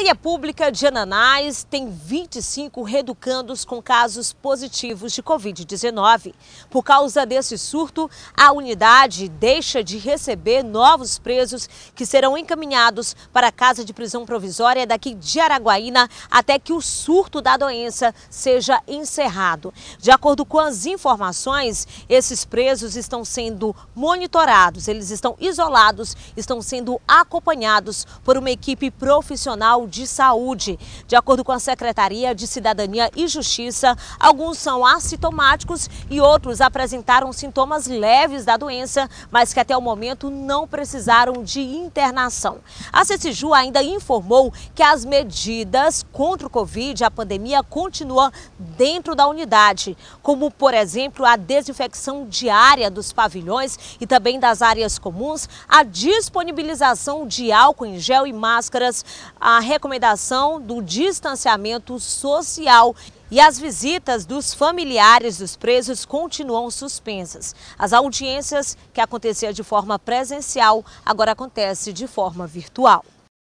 cadeia é pública de Ananás tem 25 reducandos com casos positivos de Covid-19. Por causa desse surto, a unidade deixa de receber novos presos que serão encaminhados para a casa de prisão provisória daqui de Araguaína até que o surto da doença seja encerrado. De acordo com as informações, esses presos estão sendo monitorados, eles estão isolados, estão sendo acompanhados por uma equipe profissional de saúde. De acordo com a Secretaria de Cidadania e Justiça, alguns são assintomáticos e outros apresentaram sintomas leves da doença, mas que até o momento não precisaram de internação. A CCJU ainda informou que as medidas contra o Covid, a pandemia, continuam dentro da unidade, como, por exemplo, a desinfecção diária dos pavilhões e também das áreas comuns, a disponibilização de álcool em gel e máscaras, a recomendação do distanciamento social e as visitas dos familiares dos presos continuam suspensas. As audiências que aconteciam de forma presencial agora acontecem de forma virtual.